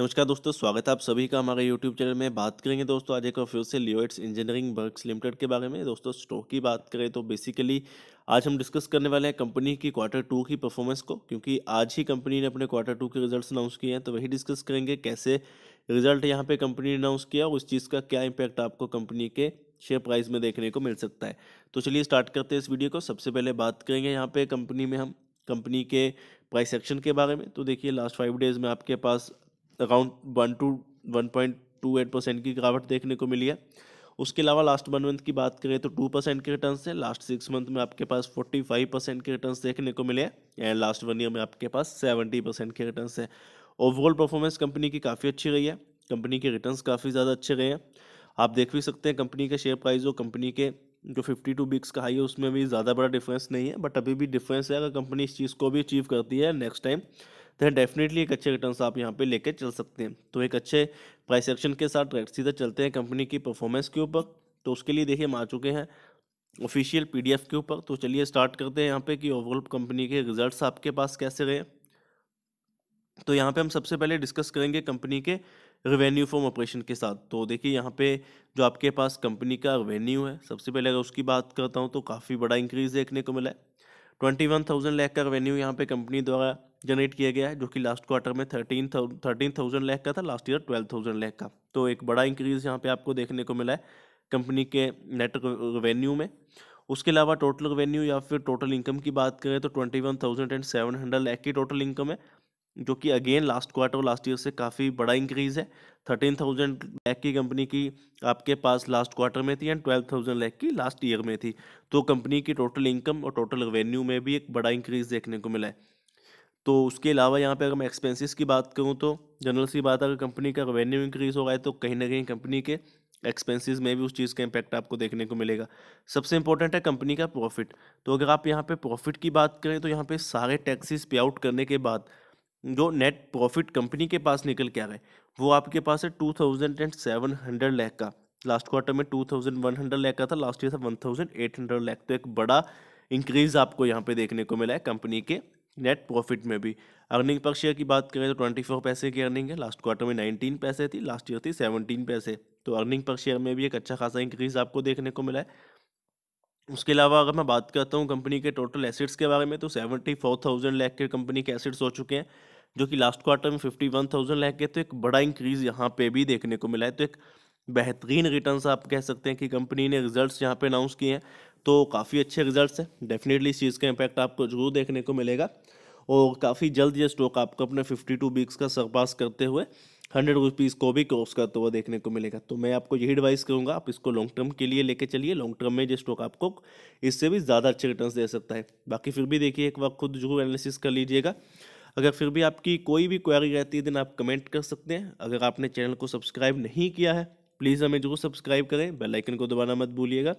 नमस्कार दोस्तों स्वागत है आप सभी का हमारे यूट्यूब चैनल में बात करेंगे दोस्तों आज एक और फिर से लियोइट्स इंजीनियरिंग वर्क्स लिमिटेड के बारे में दोस्तों स्टॉक की बात करें तो बेसिकली आज हम डिस्कस करने वाले हैं कंपनी की क्वार्टर टू की परफॉर्मेंस को क्योंकि आज ही कंपनी ने अपने क्वार्टर टू के रिजल्ट अनाउंस किए हैं तो वही डिस्कस करेंगे कैसे रिजल्ट यहाँ पे कंपनी ने अनाउंस किया और उस चीज़ का क्या इम्पैक्ट आपको कंपनी के शेयर प्राइस में देखने को मिल सकता है तो चलिए स्टार्ट करते हैं इस वीडियो को सबसे पहले बात करेंगे यहाँ पर कंपनी में हम कंपनी के प्राइस एक्शन के बारे में तो देखिए लास्ट फाइव डेज़ में आपके पास around one two one point two eight percent की गिरावट देखने को मिली है उसके अलावा लास्ट वन मंथ की बात करें तो टू परसेंट के रिटर्न है लास्ट सिक्स मंथ में आपके पास फोर्टी फाइव परसेंट के रिटर्न देखने को मिले एंड लास्ट वन ईयर में आपके पास सेवेंटी परसेंट के रिटर्न है ओवरऑल परफॉर्मेंस कंपनी की काफ़ी अच्छी रही है कंपनी के रिटर्न काफ़ी ज़्यादा अच्छे रहे हैं आप देख भी सकते हैं कंपनी के शेयर प्राइस और कंपनी के जो फिफ्टी टू बिक्स का हाई है उसमें भी ज़्यादा बड़ा डिफरेंस नहीं है बट अभी भी डिफरेंस है अगर कंपनी इस चीज़ को भी अचीव करती है नेक्स्ट टाइम तो डेफिनेटली एक अच्छे रिटर्न आप यहाँ पे लेके चल सकते हैं तो एक अच्छे प्राइस एक्शन के साथ डायरेक्ट सीधा चलते हैं कंपनी की परफॉर्मेंस के ऊपर तो उसके लिए देखिए हम आ चुके हैं ऑफिशियल पी के ऊपर तो चलिए स्टार्ट करते हैं यहाँ पे कि ओवरऑल कंपनी के रिजल्ट आपके पास कैसे रहे तो यहाँ पे हम सबसे पहले डिस्कस करेंगे कंपनी के रेवेन्यू फ्रॉम ऑपरेशन के साथ तो देखिए यहाँ पे जो आपके पास कंपनी का रेवेन्यू है सबसे पहले अगर उसकी बात करता हूँ तो काफ़ी बड़ा इंक्रीज देखने को मिला है ट्वेंटी वन थाउजेंड लैख का रेवेन्यू यहाँ पे कंपनी द्वारा जनरेट किया गया है जो कि लास्ट क्वार्टर में थर्टीन थर्टीन थाउजेंड लैख का था last year twelve thousand lakh का तो एक बड़ा इंक्रीज यहाँ पे आपको देखने को मिला है कंपनी के नेट रेवेन्यू में उसके अलावा टोटल रेवेन्यू या फिर टोटल इनकम की बात करें तो twenty one thousand and seven hundred lakh की टोटल इनकम है जो कि again last quarter last year से काफ़ी बड़ा इंक्रीज है थर्टीन थाउजेंड लैक की कंपनी की आपके पास लास्ट क्वार्टर में थी एंड ट्वेल्व थाउजेंड लैक की लास्ट ईयर में थी तो कंपनी की टोटल इनकम और टोटल रेवेन्यू में भी एक बड़ा इंक्रीज देखने को मिला है तो उसके अलावा यहाँ पे अगर मैं एक्सपेंसिस की बात करूँ तो जनरल सी बात अगर कंपनी का रेवेन्यू इंक्रीज़ हो रहा है तो कहीं ना कहीं कंपनी के एक्सपेंसिस में भी उस चीज़ का इम्पैक्ट आपको देखने को मिलेगा सबसे इंपॉर्टेंट है कंपनी का प्रॉफिट तो अगर आप यहाँ पे प्रॉफिट की बात करें तो यहाँ पे सारे टैक्सेस पे आउट करने के बाद जो नेट प्रॉफिट कंपनी के पास निकल के आ रहा है वो आपके पास है two thousand and seven hundred lakh का लास्ट क्वार्टर में two thousand one hundred lakh का था लास्ट ईयर था one thousand eight hundred lakh तो एक बड़ा इंक्रीज आपको यहाँ पे देखने को मिला है कंपनी के नेट प्रॉफिट में भी अर्निंग पर शेयर की बात करें तो ट्वेंटी फोर पैसे की अर्निंग है लास्ट क्वार्टर में नाइनटीन पैसे थी लास्ट ईयर थी सेवनटीन पैसे तो अर्निंग पर शेयर में भी एक अच्छा खासा इंक्रीज आपको देखने को मिला है उसके अलावा अगर मैं बात करता हूँ कंपनी के टोटल एसेट्स के बारे में तो सेवेंटी फोर थाउजेंड लैख के कंपनी के एसेट्स हो चुके हैं जो कि लास्ट क्वार्टर में फिफ्टी वन थाउजेंड लैक गए तो एक बड़ा इंक्रीज यहाँ पे भी देखने को मिला है तो एक बेहतरीन रिटर्न आप कह सकते हैं कि कंपनी ने रिजल्ट यहाँ पे अनाउंस किए हैं तो काफ़ी अच्छे रिजल्ट हैं डेफिनेटली इस चीज़ का इम्पैक्ट आपको जरूर देखने को मिलेगा और काफ़ी जल्द ये स्टॉक आपको अपने फिफ्टी टू वीक्स का सरपास करते हुए हंड्रेड रुपीज़ को भी क्रॉस करते हुए देखने को मिलेगा तो मैं आपको यही एडवाइस करूँगा आप इसको लॉन्ग टर्म के लिए लेके चलिए लॉन्ग टर्म में ये स्टॉक आपको इससे भी ज़्यादा अच्छे रिटर्न दे सकता है बाकी फिर भी देखिए एक बार खुद जरूर एनालिसिस कर लीजिएगा अगर फिर भी आपकी कोई भी क्वेरी रहती है दिन आप कमेंट कर सकते हैं अगर आपने चैनल को सब्सक्राइब नहीं किया है प्लीज़ हमें जरूर सब्सक्राइब करें बेल आइकन को दोबारा मत भूलिएगा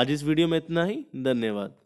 आज इस वीडियो में इतना ही धन्यवाद